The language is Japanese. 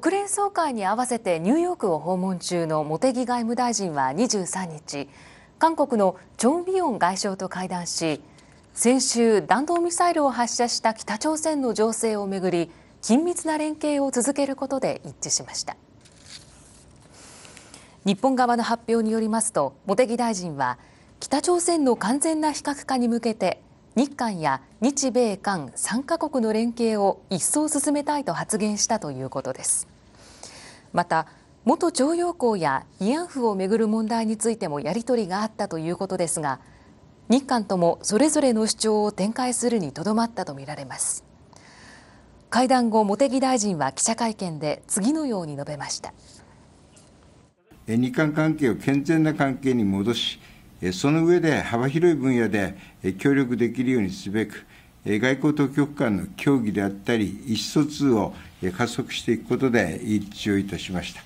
国連総会に合わせてニューヨークを訪問中の茂木外務大臣は23日韓国のチョン・ビヨン外相と会談し先週弾道ミサイルを発射した北朝鮮の情勢をめぐり緊密な連携を続けることで一致しました日本側の発表によりますと茂木大臣は北朝鮮の完全な非核化に向けて日韓や日米韓3カ国の連携を一層進めたいと発言したということですまた元徴用工や慰安婦をめぐる問題についてもやり取りがあったということですが日韓ともそれぞれの主張を展開するにとどまったとみられます会談後茂木大臣は記者会見で次のように述べました日韓関係を健全な関係に戻しその上で幅広い分野で協力できるようにすべく、外交当局間の協議であったり、意思疎通を加速していくことで一致をいたしました。